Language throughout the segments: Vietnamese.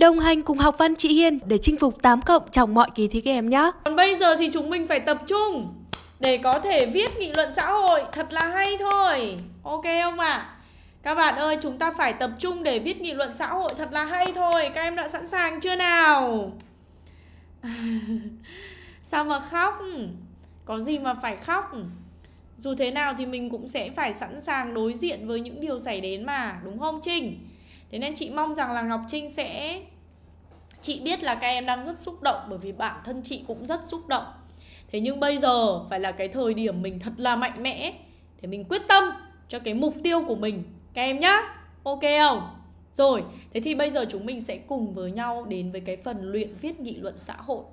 Đồng hành cùng học văn chị Hiên để chinh phục 8 cộng trong mọi kỳ thi các em nhé. Còn bây giờ thì chúng mình phải tập trung để có thể viết nghị luận xã hội thật là hay thôi. Ok không ạ? À? Các bạn ơi, chúng ta phải tập trung để viết nghị luận xã hội thật là hay thôi. Các em đã sẵn sàng chưa nào? Sao mà khóc? Có gì mà phải khóc? Dù thế nào thì mình cũng sẽ phải sẵn sàng đối diện với những điều xảy đến mà, đúng không Trinh? thế nên chị mong rằng là Ngọc Trinh sẽ chị biết là các em đang rất xúc động bởi vì bản thân chị cũng rất xúc động thế nhưng bây giờ phải là cái thời điểm mình thật là mạnh mẽ để mình quyết tâm cho cái mục tiêu của mình các em nhá ok không rồi thế thì bây giờ chúng mình sẽ cùng với nhau đến với cái phần luyện viết nghị luận xã hội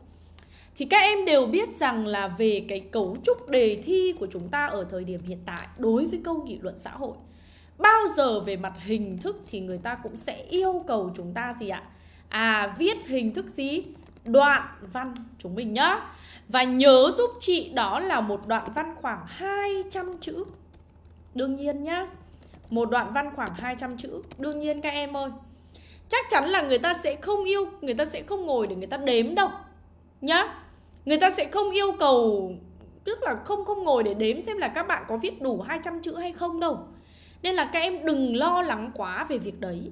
thì các em đều biết rằng là về cái cấu trúc đề thi của chúng ta ở thời điểm hiện tại đối với câu nghị luận xã hội bao giờ về mặt hình thức thì người ta cũng sẽ yêu cầu chúng ta gì ạ à viết hình thức gì đoạn văn chúng mình nhá và nhớ giúp chị đó là một đoạn văn khoảng 200 chữ đương nhiên nhá một đoạn văn khoảng 200 chữ đương nhiên các em ơi chắc chắn là người ta sẽ không yêu người ta sẽ không ngồi để người ta đếm đâu nhá người ta sẽ không yêu cầu tức là không không ngồi để đếm xem là các bạn có viết đủ 200 chữ hay không đâu nên là các em đừng lo lắng quá về việc đấy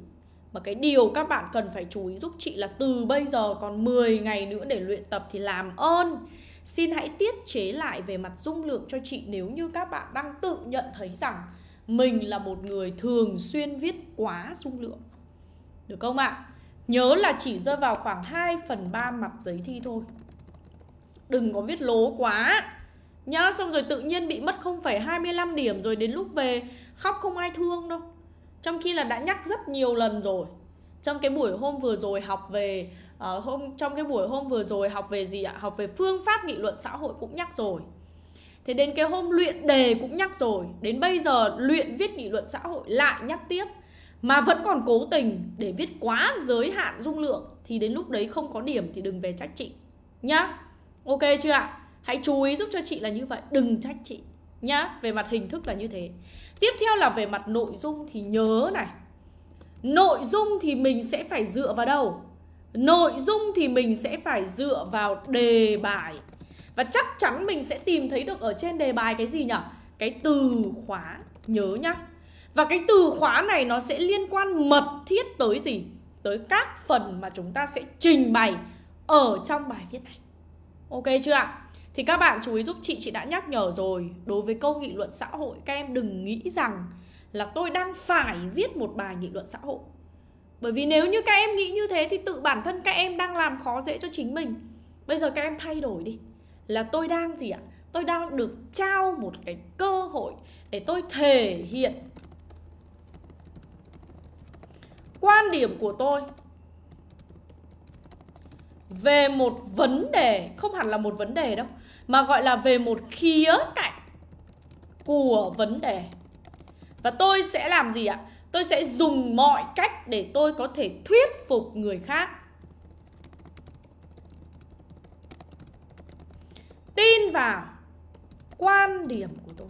mà cái điều các bạn cần phải chú ý giúp chị là từ bây giờ còn 10 ngày nữa để luyện tập thì làm ơn Xin hãy tiết chế lại về mặt dung lượng cho chị nếu như các bạn đang tự nhận thấy rằng mình là một người thường xuyên viết quá dung lượng. Được không ạ? Nhớ là chỉ rơi vào khoảng 2 phần 3 mặt giấy thi thôi. Đừng có viết lố quá nhá xong rồi tự nhiên bị mất 0,25 điểm rồi đến lúc về khóc không ai thương đâu trong khi là đã nhắc rất nhiều lần rồi trong cái buổi hôm vừa rồi học về uh, hôm trong cái buổi hôm vừa rồi học về gì ạ học về phương pháp nghị luận xã hội cũng nhắc rồi thế đến cái hôm luyện đề cũng nhắc rồi đến bây giờ luyện viết nghị luận xã hội lại nhắc tiếp mà vẫn còn cố tình để viết quá giới hạn dung lượng thì đến lúc đấy không có điểm thì đừng về trách chị nhá ok chưa ạ hãy chú ý giúp cho chị là như vậy đừng trách chị nhá về mặt hình thức là như thế tiếp theo là về mặt nội dung thì nhớ này nội dung thì mình sẽ phải dựa vào đâu nội dung thì mình sẽ phải dựa vào đề bài và chắc chắn mình sẽ tìm thấy được ở trên đề bài cái gì nhỉ cái từ khóa nhớ nhá và cái từ khóa này nó sẽ liên quan mật thiết tới gì tới các phần mà chúng ta sẽ trình bày ở trong bài viết này ok chưa ạ thì các bạn chú ý giúp chị chị đã nhắc nhở rồi đối với câu nghị luận xã hội các em đừng nghĩ rằng là tôi đang phải viết một bài nghị luận xã hội bởi vì nếu như các em nghĩ như thế thì tự bản thân các em đang làm khó dễ cho chính mình bây giờ các em thay đổi đi là tôi đang gì ạ tôi đang được trao một cái cơ hội để tôi thể hiện quan điểm của tôi về một vấn đề không hẳn là một vấn đề đâu mà gọi là về một khía cạnh của vấn đề và tôi sẽ làm gì ạ tôi sẽ dùng mọi cách để tôi có thể thuyết phục người khác tin vào quan điểm của tôi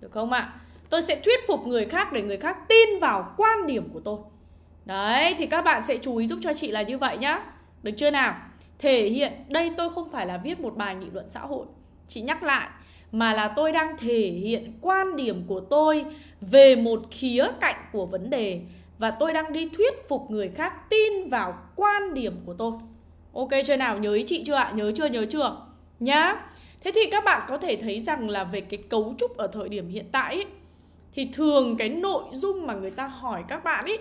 được không ạ tôi sẽ thuyết phục người khác để người khác tin vào quan điểm của tôi đấy thì các bạn sẽ chú ý giúp cho chị là như vậy nhá được chưa nào thể hiện đây tôi không phải là viết một bài nghị luận xã hội chị nhắc lại mà là tôi đang thể hiện quan điểm của tôi về một khía cạnh của vấn đề và tôi đang đi thuyết phục người khác tin vào quan điểm của tôi ok chưa nào nhớ ý chị chưa ạ nhớ chưa nhớ chưa nhá thế thì các bạn có thể thấy rằng là về cái cấu trúc ở thời điểm hiện tại ấy, thì thường cái nội dung mà người ta hỏi các bạn ấy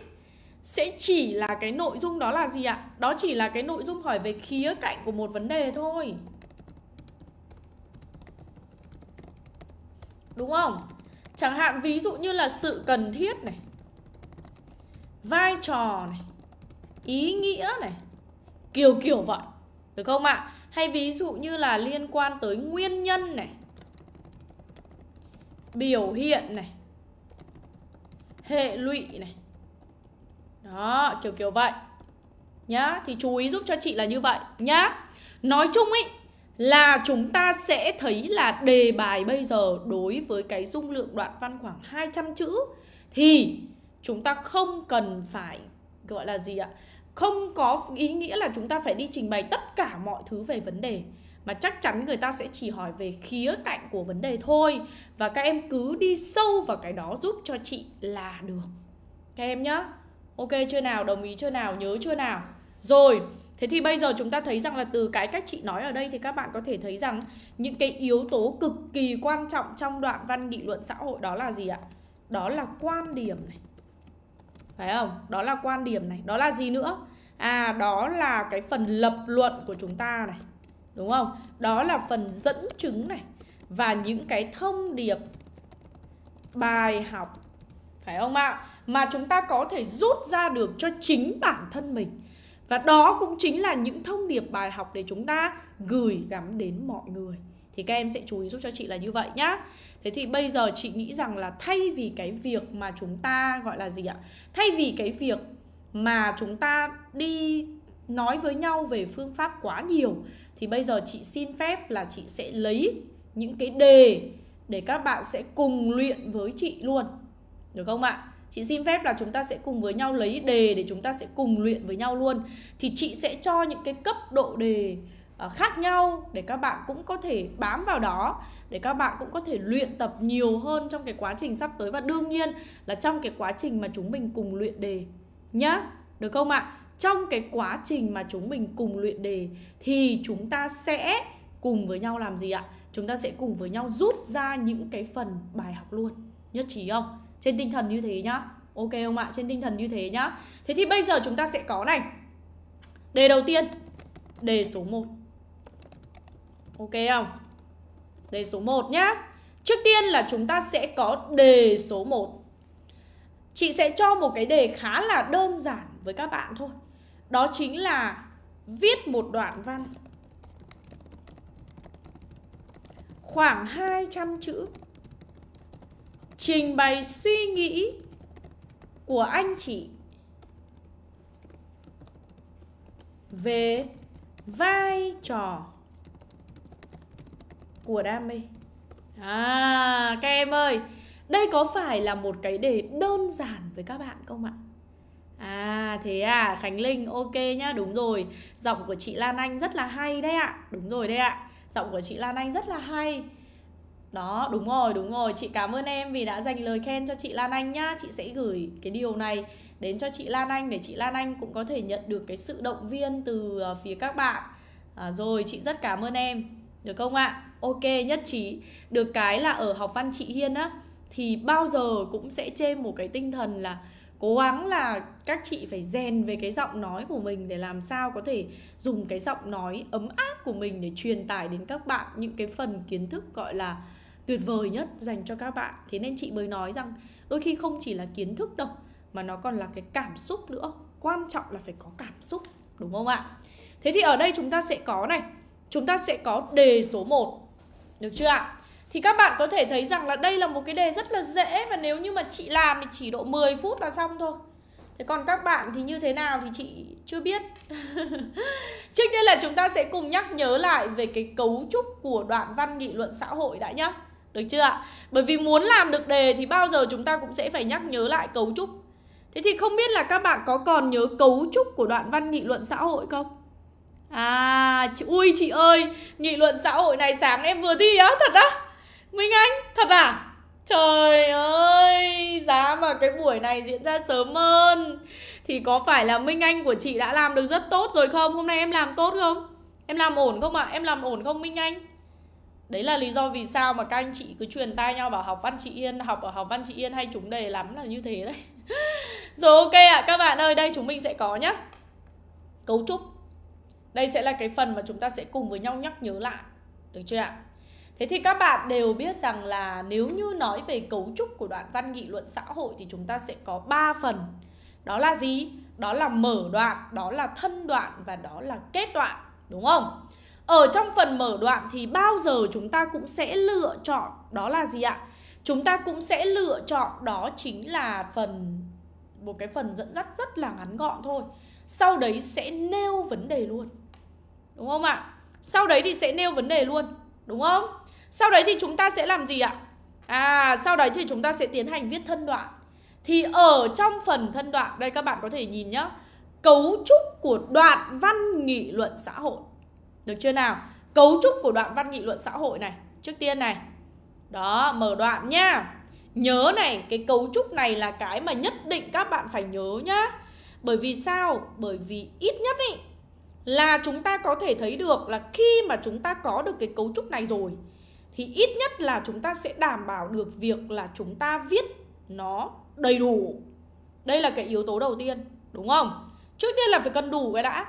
sẽ chỉ là cái nội dung đó là gì ạ? Đó chỉ là cái nội dung hỏi về khía cạnh của một vấn đề thôi. Đúng không? Chẳng hạn ví dụ như là sự cần thiết này, vai trò này, ý nghĩa này, kiểu kiểu vậy. Được không ạ? Hay ví dụ như là liên quan tới nguyên nhân này, biểu hiện này, hệ lụy này đó, kiểu kiểu vậy Nhá, thì chú ý giúp cho chị là như vậy Nhá Nói chung ấy là chúng ta sẽ thấy là đề bài bây giờ đối với cái dung lượng đoạn văn khoảng 200 chữ thì chúng ta không cần phải gọi là gì ạ? Không có ý nghĩa là chúng ta phải đi trình bày tất cả mọi thứ về vấn đề mà chắc chắn người ta sẽ chỉ hỏi về khía cạnh của vấn đề thôi và các em cứ đi sâu vào cái đó giúp cho chị là được. Các em nhá ok chưa nào đồng ý chưa nào nhớ chưa nào rồi thế thì bây giờ chúng ta thấy rằng là từ cái cách chị nói ở đây thì các bạn có thể thấy rằng những cái yếu tố cực kỳ quan trọng trong đoạn văn nghị luận xã hội đó là gì ạ đó là quan điểm này phải không đó là quan điểm này đó là gì nữa à đó là cái phần lập luận của chúng ta này đúng không đó là phần dẫn chứng này và những cái thông điệp bài học phải không ạ mà chúng ta có thể rút ra được cho chính bản thân mình và đó cũng chính là những thông điệp bài học để chúng ta gửi gắm đến mọi người thì các em sẽ chú ý giúp cho chị là như vậy nhá thế thì bây giờ chị nghĩ rằng là thay vì cái việc mà chúng ta gọi là gì ạ thay vì cái việc mà chúng ta đi nói với nhau về phương pháp quá nhiều thì bây giờ chị xin phép là chị sẽ lấy những cái đề để các bạn sẽ cùng luyện với chị luôn được không ạ chị xin phép là chúng ta sẽ cùng với nhau lấy đề để chúng ta sẽ cùng luyện với nhau luôn thì chị sẽ cho những cái cấp độ đề ờ, khác nhau để các bạn cũng có thể bám vào đó để các bạn cũng có thể luyện tập nhiều hơn trong cái quá trình sắp tới và đương nhiên là trong cái quá trình mà chúng mình cùng luyện đề nhá được không ạ trong cái quá trình mà chúng mình cùng luyện đề thì chúng ta sẽ cùng với nhau làm gì ạ chúng ta sẽ cùng với nhau rút ra những cái phần bài học luôn nhất trí không trên tinh thần như thế nhá ok không ạ trên tinh thần như thế nhá thế thì bây giờ chúng ta sẽ có này đề đầu tiên đề số 1 ok không đề số 1 nhá trước tiên là chúng ta sẽ có đề số 1 chị sẽ cho một cái đề khá là đơn giản với các bạn thôi đó chính là viết một đoạn văn khoảng 200 chữ trình bày suy nghĩ của anh chị về vai trò của đam mê à các em ơi đây có phải là một cái đề đơn giản với các bạn không ạ à thế à khánh linh ok nhá đúng rồi giọng của chị lan anh rất là hay đấy ạ đúng rồi đấy ạ giọng của chị lan anh rất là hay đó đúng rồi đúng rồi chị cảm ơn em vì đã dành lời khen cho chị Lan Anh nhá chị sẽ gửi cái điều này đến cho chị Lan Anh để chị Lan Anh cũng có thể nhận được cái sự động viên từ ờ, phía các bạn à, rồi chị rất cảm ơn em được không ạ ok nhất trí được cái là ở học văn chị Hiên á thì bao giờ cũng sẽ trên một cái tinh thần là cố gắng là các chị phải rèn về cái giọng nói của mình để làm sao có thể dùng cái giọng nói ấm áp của mình để truyền tải đến các bạn những cái phần kiến thức gọi là tuyệt vời nhất dành cho các bạn thế nên chị mới nói rằng đôi khi không chỉ là kiến thức đâu mà nó còn là cái cảm xúc nữa quan trọng là phải có cảm xúc đúng không ạ thế thì ở đây chúng ta sẽ có này chúng ta sẽ có đề số 1 được chưa ạ thì các bạn có thể thấy rằng là đây là một cái đề rất là dễ và nếu như mà chị làm thì chỉ độ 10 phút là xong thôi Thế còn các bạn thì như thế nào thì chị chưa biết Trước tiên là chúng ta sẽ cùng nhắc nhớ lại về cái cấu trúc của đoạn văn nghị luận xã hội đã nhá được chưa ạ? Bởi vì muốn làm được đề thì bao giờ chúng ta cũng sẽ phải nhắc nhớ lại cấu trúc Thế thì không biết là các bạn có còn nhớ cấu trúc của đoạn văn nghị luận xã hội không? À, chị, ui chị ơi, nghị luận xã hội này sáng em vừa thi á, thật á? Minh Anh, thật à? Trời ơi, giá mà cái buổi này diễn ra sớm hơn Thì có phải là Minh Anh của chị đã làm được rất tốt rồi không? Hôm nay em làm tốt không? Em làm ổn không ạ? À? Em làm ổn không Minh Anh? đấy là lý do vì sao mà các anh chị cứ truyền tai nhau bảo học văn chị yên học ở học văn chị yên hay chúng đề lắm là như thế đấy rồi ok ạ à, các bạn ơi đây chúng mình sẽ có nhá cấu trúc đây sẽ là cái phần mà chúng ta sẽ cùng với nhau nhắc nhớ lại được chưa ạ thế thì các bạn đều biết rằng là nếu như nói về cấu trúc của đoạn văn nghị luận xã hội thì chúng ta sẽ có 3 phần đó là gì đó là mở đoạn đó là thân đoạn và đó là kết đoạn đúng không ở trong phần mở đoạn thì bao giờ chúng ta cũng sẽ lựa chọn đó là gì ạ? Chúng ta cũng sẽ lựa chọn đó chính là phần một cái phần dẫn dắt rất là ngắn gọn thôi. Sau đấy sẽ nêu vấn đề luôn. Đúng không ạ? Sau đấy thì sẽ nêu vấn đề luôn, đúng không? Sau đấy thì chúng ta sẽ làm gì ạ? À, sau đấy thì chúng ta sẽ tiến hành viết thân đoạn. Thì ở trong phần thân đoạn đây các bạn có thể nhìn nhá, cấu trúc của đoạn văn nghị luận xã hội được chưa nào? Cấu trúc của đoạn văn nghị luận xã hội này Trước tiên này Đó, mở đoạn nha Nhớ này, cái cấu trúc này là cái mà nhất định các bạn phải nhớ nhá Bởi vì sao? Bởi vì ít nhất ý Là chúng ta có thể thấy được là khi mà chúng ta có được cái cấu trúc này rồi Thì ít nhất là chúng ta sẽ đảm bảo được việc là chúng ta viết nó đầy đủ Đây là cái yếu tố đầu tiên, đúng không? Trước tiên là phải cần đủ cái đã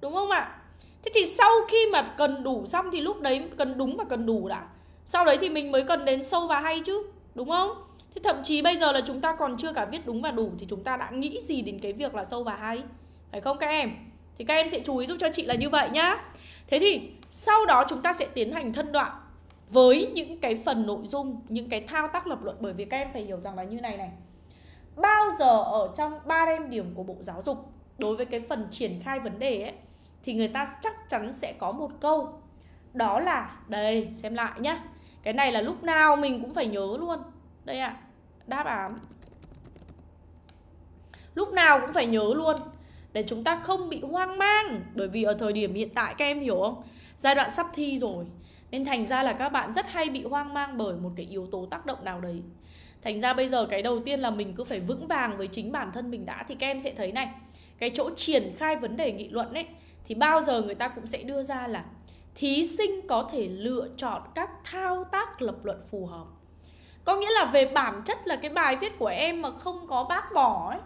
Đúng không ạ? thế thì sau khi mà cần đủ xong thì lúc đấy cần đúng và cần đủ đã sau đấy thì mình mới cần đến sâu và hay chứ đúng không thế thậm chí bây giờ là chúng ta còn chưa cả viết đúng và đủ thì chúng ta đã nghĩ gì đến cái việc là sâu và hay phải không các em thì các em sẽ chú ý giúp cho chị là như vậy nhá thế thì sau đó chúng ta sẽ tiến hành thân đoạn với những cái phần nội dung những cái thao tác lập luận bởi vì các em phải hiểu rằng là như này này bao giờ ở trong ba đem điểm của bộ giáo dục đối với cái phần triển khai vấn đề ấy thì người ta chắc chắn sẽ có một câu đó là đây xem lại nhá cái này là lúc nào mình cũng phải nhớ luôn đây ạ à, đáp án lúc nào cũng phải nhớ luôn để chúng ta không bị hoang mang bởi vì ở thời điểm hiện tại các em hiểu không giai đoạn sắp thi rồi nên thành ra là các bạn rất hay bị hoang mang bởi một cái yếu tố tác động nào đấy thành ra bây giờ cái đầu tiên là mình cứ phải vững vàng với chính bản thân mình đã thì các em sẽ thấy này cái chỗ triển khai vấn đề nghị luận ấy thì bao giờ người ta cũng sẽ đưa ra là thí sinh có thể lựa chọn các thao tác lập luận phù hợp có nghĩa là về bản chất là cái bài viết của em mà không có bác bỏ ấy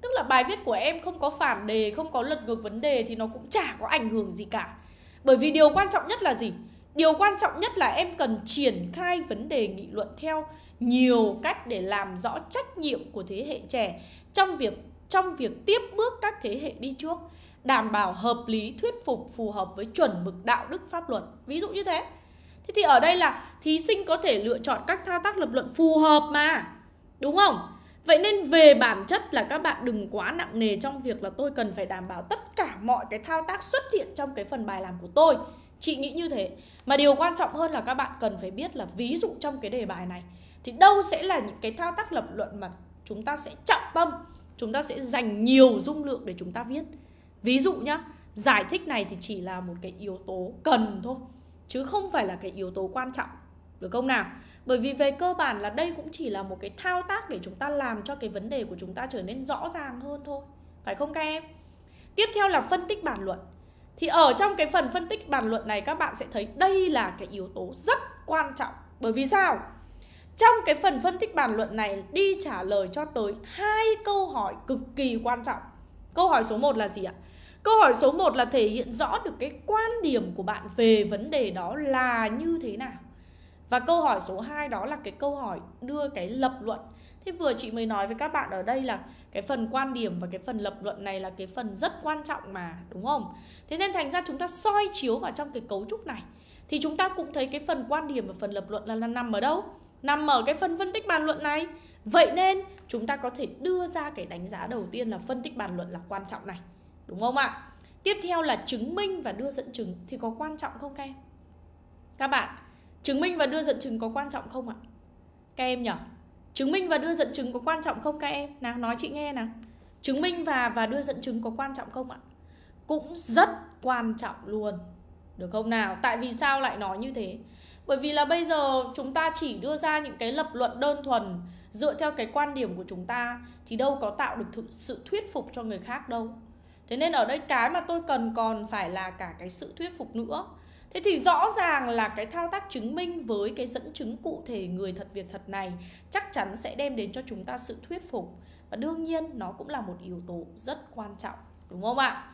tức là bài viết của em không có phản đề không có lật ngược vấn đề thì nó cũng chả có ảnh hưởng gì cả bởi vì điều quan trọng nhất là gì điều quan trọng nhất là em cần triển khai vấn đề nghị luận theo nhiều cách để làm rõ trách nhiệm của thế hệ trẻ trong việc trong việc tiếp bước các thế hệ đi trước đảm bảo hợp lý, thuyết phục, phù hợp với chuẩn mực đạo đức pháp luật. Ví dụ như thế. Thế thì ở đây là thí sinh có thể lựa chọn các thao tác lập luận phù hợp mà. Đúng không? Vậy nên về bản chất là các bạn đừng quá nặng nề trong việc là tôi cần phải đảm bảo tất cả mọi cái thao tác xuất hiện trong cái phần bài làm của tôi. Chị nghĩ như thế. Mà điều quan trọng hơn là các bạn cần phải biết là ví dụ trong cái đề bài này thì đâu sẽ là những cái thao tác lập luận mà chúng ta sẽ trọng tâm, chúng ta sẽ dành nhiều dung lượng để chúng ta viết ví dụ nhá giải thích này thì chỉ là một cái yếu tố cần thôi chứ không phải là cái yếu tố quan trọng được không nào bởi vì về cơ bản là đây cũng chỉ là một cái thao tác để chúng ta làm cho cái vấn đề của chúng ta trở nên rõ ràng hơn thôi phải không các em tiếp theo là phân tích bản luận thì ở trong cái phần phân tích bản luận này các bạn sẽ thấy đây là cái yếu tố rất quan trọng bởi vì sao trong cái phần phân tích bản luận này đi trả lời cho tới hai câu hỏi cực kỳ quan trọng câu hỏi số 1 là gì ạ Câu hỏi số 1 là thể hiện rõ được cái quan điểm của bạn về vấn đề đó là như thế nào. Và câu hỏi số 2 đó là cái câu hỏi đưa cái lập luận. Thế vừa chị mới nói với các bạn ở đây là cái phần quan điểm và cái phần lập luận này là cái phần rất quan trọng mà, đúng không? Thế nên thành ra chúng ta soi chiếu vào trong cái cấu trúc này thì chúng ta cũng thấy cái phần quan điểm và phần lập luận là, là nằm ở đâu? Nằm ở cái phần phân tích bàn luận này. Vậy nên chúng ta có thể đưa ra cái đánh giá đầu tiên là phân tích bàn luận là quan trọng này đúng không ạ tiếp theo là chứng minh và đưa dẫn chứng thì có quan trọng không các em các bạn chứng minh và đưa dẫn chứng có quan trọng không ạ các em nhỉ chứng minh và đưa dẫn chứng có quan trọng không các em nào nói chị nghe nào chứng minh và và đưa dẫn chứng có quan trọng không ạ cũng rất quan trọng luôn được không nào tại vì sao lại nói như thế bởi vì là bây giờ chúng ta chỉ đưa ra những cái lập luận đơn thuần dựa theo cái quan điểm của chúng ta thì đâu có tạo được sự thuyết phục cho người khác đâu thế nên ở đây cái mà tôi cần còn phải là cả cái sự thuyết phục nữa thế thì rõ ràng là cái thao tác chứng minh với cái dẫn chứng cụ thể người thật việc thật này chắc chắn sẽ đem đến cho chúng ta sự thuyết phục và đương nhiên nó cũng là một yếu tố rất quan trọng đúng không ạ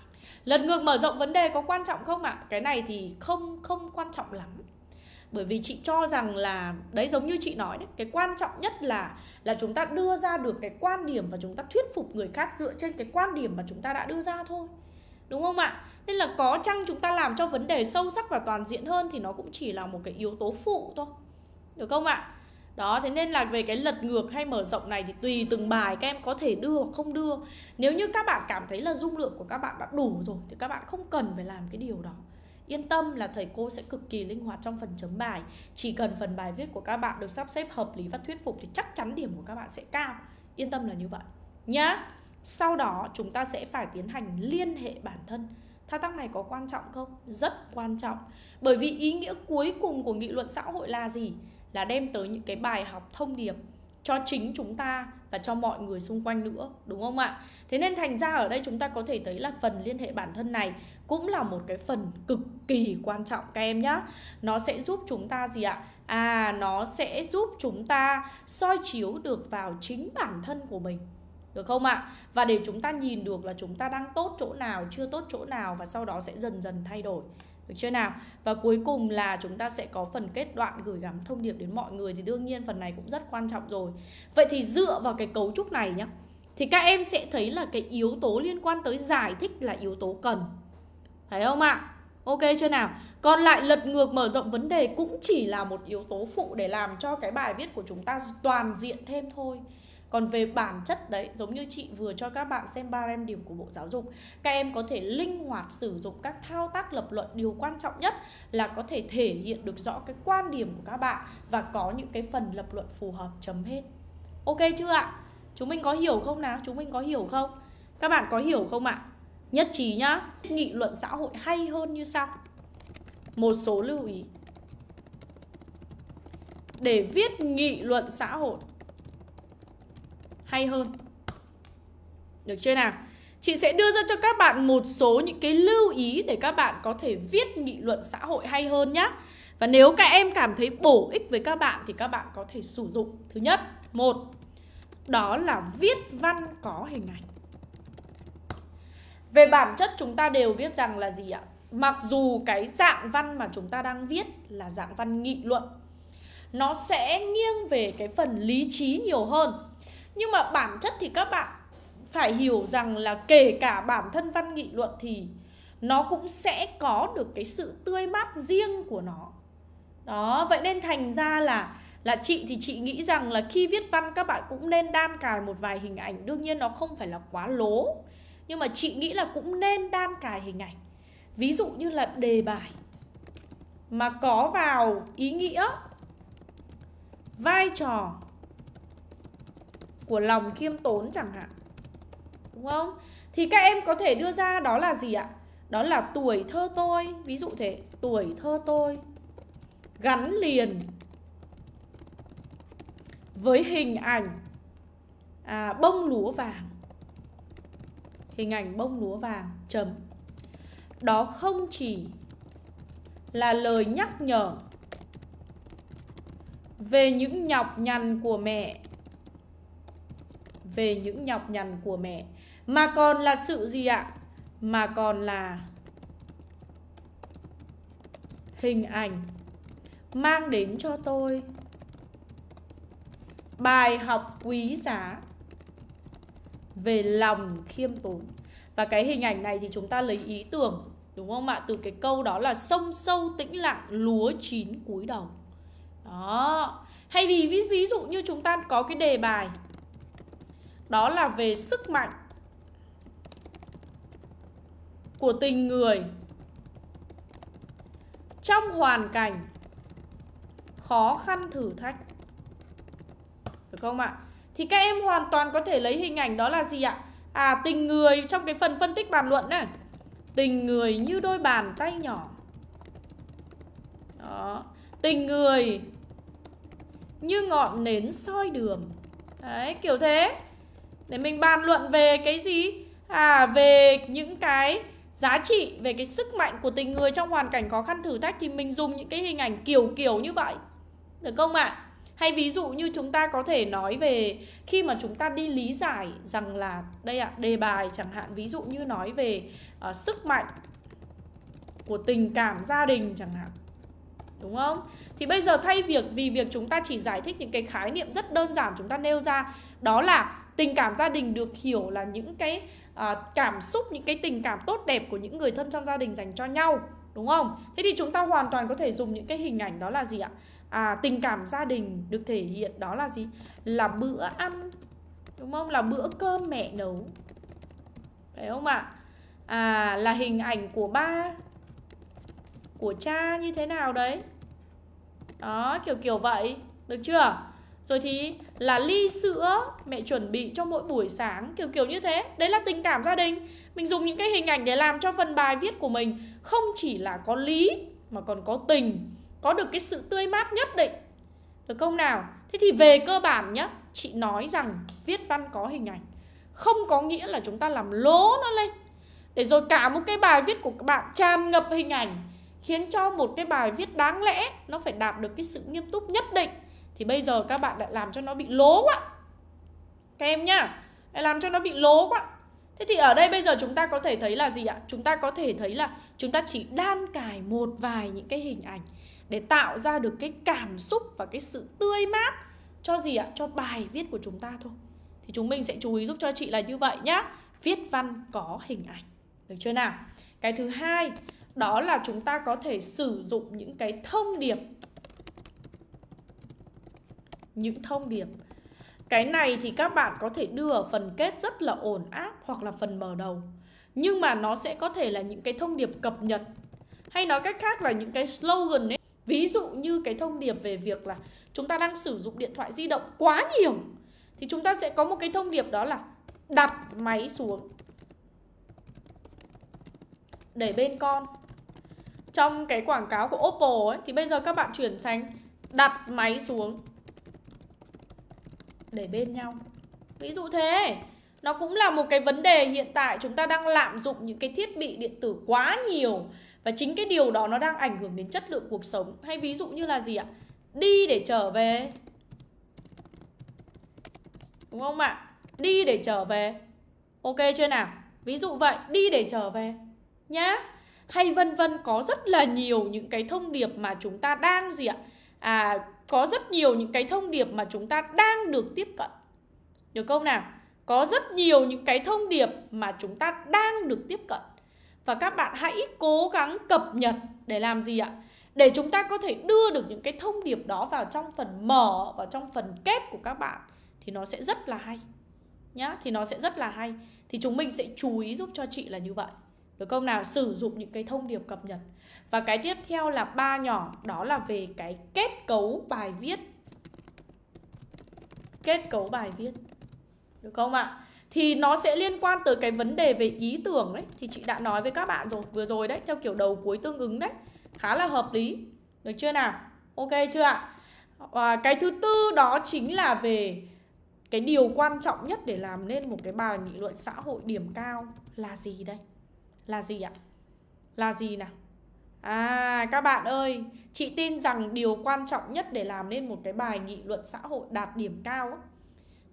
lật ngược mở rộng vấn đề có quan trọng không ạ cái này thì không không quan trọng lắm bởi vì chị cho rằng là đấy giống như chị nói đấy cái quan trọng nhất là là chúng ta đưa ra được cái quan điểm và chúng ta thuyết phục người khác dựa trên cái quan điểm mà chúng ta đã đưa ra thôi đúng không ạ nên là có chăng chúng ta làm cho vấn đề sâu sắc và toàn diện hơn thì nó cũng chỉ là một cái yếu tố phụ thôi được không ạ đó thế nên là về cái lật ngược hay mở rộng này thì tùy từng bài các em có thể đưa hoặc không đưa nếu như các bạn cảm thấy là dung lượng của các bạn đã đủ rồi thì các bạn không cần phải làm cái điều đó Yên tâm là thầy cô sẽ cực kỳ linh hoạt trong phần chấm bài Chỉ cần phần bài viết của các bạn được sắp xếp hợp lý và thuyết phục thì chắc chắn điểm của các bạn sẽ cao Yên tâm là như vậy nhá Sau đó chúng ta sẽ phải tiến hành liên hệ bản thân Thao tác này có quan trọng không? Rất quan trọng Bởi vì ý nghĩa cuối cùng của nghị luận xã hội là gì? Là đem tới những cái bài học thông điệp cho chính chúng ta và cho mọi người xung quanh nữa đúng không ạ thế nên thành ra ở đây chúng ta có thể thấy là phần liên hệ bản thân này cũng là một cái phần cực kỳ quan trọng các em nhá. nó sẽ giúp chúng ta gì ạ à nó sẽ giúp chúng ta soi chiếu được vào chính bản thân của mình được không ạ? Và để chúng ta nhìn được là chúng ta đang tốt chỗ nào, chưa tốt chỗ nào và sau đó sẽ dần dần thay đổi được chưa nào và cuối cùng là chúng ta sẽ có phần kết đoạn gửi gắm thông điệp đến mọi người thì đương nhiên phần này cũng rất quan trọng rồi vậy thì dựa vào cái cấu trúc này nhá thì các em sẽ thấy là cái yếu tố liên quan tới giải thích là yếu tố cần thấy không ạ ok chưa nào còn lại lật ngược mở rộng vấn đề cũng chỉ là một yếu tố phụ để làm cho cái bài viết của chúng ta toàn diện thêm thôi còn về bản chất đấy giống như chị vừa cho các bạn xem ba em điểm của bộ giáo dục các em có thể linh hoạt sử dụng các thao tác lập luận điều quan trọng nhất là có thể thể hiện được rõ cái quan điểm của các bạn và có những cái phần lập luận phù hợp chấm hết ok chưa ạ chúng mình có hiểu không nào chúng mình có hiểu không các bạn có hiểu không ạ nhất trí nhá nghị luận xã hội hay hơn như sau một số lưu ý để viết nghị luận xã hội hay hơn được chưa nào chị sẽ đưa ra cho các bạn một số những cái lưu ý để các bạn có thể viết nghị luận xã hội hay hơn nhé và nếu các em cảm thấy bổ ích với các bạn thì các bạn có thể sử dụng thứ nhất một đó là viết văn có hình ảnh về bản chất chúng ta đều biết rằng là gì ạ mặc dù cái dạng văn mà chúng ta đang viết là dạng văn nghị luận nó sẽ nghiêng về cái phần lý trí nhiều hơn nhưng mà bản chất thì các bạn phải hiểu rằng là kể cả bản thân văn nghị luận thì nó cũng sẽ có được cái sự tươi mát riêng của nó đó vậy nên thành ra là là chị thì chị nghĩ rằng là khi viết văn các bạn cũng nên đan cài một vài hình ảnh đương nhiên nó không phải là quá lố nhưng mà chị nghĩ là cũng nên đan cài hình ảnh ví dụ như là đề bài mà có vào ý nghĩa vai trò của lòng khiêm tốn chẳng hạn đúng không thì các em có thể đưa ra đó là gì ạ đó là tuổi thơ tôi ví dụ thế tuổi thơ tôi gắn liền với hình ảnh à, bông lúa vàng hình ảnh bông lúa vàng chấm đó không chỉ là lời nhắc nhở về những nhọc nhằn của mẹ về những nhọc nhằn của mẹ mà còn là sự gì ạ mà còn là hình ảnh mang đến cho tôi bài học quý giá về lòng khiêm tốn và cái hình ảnh này thì chúng ta lấy ý tưởng đúng không ạ từ cái câu đó là sông sâu tĩnh lặng lúa chín cúi đầu đó hay vì ví, ví dụ như chúng ta có cái đề bài đó là về sức mạnh của tình người trong hoàn cảnh khó khăn thử thách phải không ạ thì các em hoàn toàn có thể lấy hình ảnh đó là gì ạ à tình người trong cái phần phân tích bàn luận này tình người như đôi bàn tay nhỏ đó tình người như ngọn nến soi đường đấy kiểu thế để mình bàn luận về cái gì à về những cái giá trị về cái sức mạnh của tình người trong hoàn cảnh khó khăn thử thách thì mình dùng những cái hình ảnh kiểu kiểu như vậy được không ạ à? hay ví dụ như chúng ta có thể nói về khi mà chúng ta đi lý giải rằng là đây ạ à, đề bài chẳng hạn ví dụ như nói về uh, sức mạnh của tình cảm gia đình chẳng hạn đúng không thì bây giờ thay việc vì việc chúng ta chỉ giải thích những cái khái niệm rất đơn giản chúng ta nêu ra đó là tình cảm gia đình được hiểu là những cái à, cảm xúc những cái tình cảm tốt đẹp của những người thân trong gia đình dành cho nhau đúng không thế thì chúng ta hoàn toàn có thể dùng những cái hình ảnh đó là gì ạ à tình cảm gia đình được thể hiện đó là gì là bữa ăn đúng không là bữa cơm mẹ nấu phải không ạ à là hình ảnh của ba của cha như thế nào đấy đó kiểu kiểu vậy được chưa rồi thì là ly sữa mẹ chuẩn bị cho mỗi buổi sáng kiểu kiểu như thế đấy là tình cảm gia đình mình dùng những cái hình ảnh để làm cho phần bài viết của mình không chỉ là có lý mà còn có tình có được cái sự tươi mát nhất định được không nào thế thì về cơ bản nhá chị nói rằng viết văn có hình ảnh không có nghĩa là chúng ta làm lố nó lên để rồi cả một cái bài viết của các bạn tràn ngập hình ảnh khiến cho một cái bài viết đáng lẽ nó phải đạt được cái sự nghiêm túc nhất định thì bây giờ các bạn lại làm cho nó bị lố quá các em nhá lại làm cho nó bị lố quá thế thì ở đây bây giờ chúng ta có thể thấy là gì ạ chúng ta có thể thấy là chúng ta chỉ đan cài một vài những cái hình ảnh để tạo ra được cái cảm xúc và cái sự tươi mát cho gì ạ cho bài viết của chúng ta thôi thì chúng mình sẽ chú ý giúp cho chị là như vậy nhá viết văn có hình ảnh được chưa nào cái thứ hai đó là chúng ta có thể sử dụng những cái thông điệp những thông điệp cái này thì các bạn có thể đưa ở phần kết rất là ổn áp hoặc là phần mở đầu nhưng mà nó sẽ có thể là những cái thông điệp cập nhật hay nói cách khác là những cái slogan ấy ví dụ như cái thông điệp về việc là chúng ta đang sử dụng điện thoại di động quá nhiều thì chúng ta sẽ có một cái thông điệp đó là đặt máy xuống để bên con trong cái quảng cáo của Oppo ấy thì bây giờ các bạn chuyển sang đặt máy xuống để bên nhau ví dụ thế nó cũng là một cái vấn đề hiện tại chúng ta đang lạm dụng những cái thiết bị điện tử quá nhiều và chính cái điều đó nó đang ảnh hưởng đến chất lượng cuộc sống hay ví dụ như là gì ạ đi để trở về đúng không ạ đi để trở về ok chưa nào ví dụ vậy đi để trở về nhá hay vân vân có rất là nhiều những cái thông điệp mà chúng ta đang gì ạ à có rất nhiều những cái thông điệp mà chúng ta đang được tiếp cận được không nào có rất nhiều những cái thông điệp mà chúng ta đang được tiếp cận và các bạn hãy cố gắng cập nhật để làm gì ạ để chúng ta có thể đưa được những cái thông điệp đó vào trong phần mở vào trong phần kết của các bạn thì nó sẽ rất là hay nhá thì nó sẽ rất là hay thì chúng mình sẽ chú ý giúp cho chị là như vậy được không nào sử dụng những cái thông điệp cập nhật và cái tiếp theo là ba nhỏ Đó là về cái kết cấu bài viết Kết cấu bài viết Được không ạ? Thì nó sẽ liên quan tới cái vấn đề về ý tưởng đấy Thì chị đã nói với các bạn rồi Vừa rồi đấy, theo kiểu đầu cuối tương ứng đấy Khá là hợp lý Được chưa nào? Ok chưa ạ? Và cái thứ tư đó chính là về cái điều quan trọng nhất để làm nên một cái bài nghị luận xã hội điểm cao là gì đây? Là gì ạ? Là gì nào? À các bạn ơi, chị tin rằng điều quan trọng nhất để làm nên một cái bài nghị luận xã hội đạt điểm cao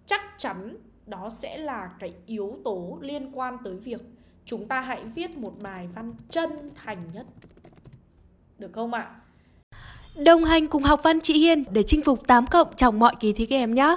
chắc chắn đó sẽ là cái yếu tố liên quan tới việc chúng ta hãy viết một bài văn chân thành nhất. Được không ạ? Đồng hành cùng học văn chị Hiên để chinh phục 8 cộng trong mọi kỳ thi các em nhé.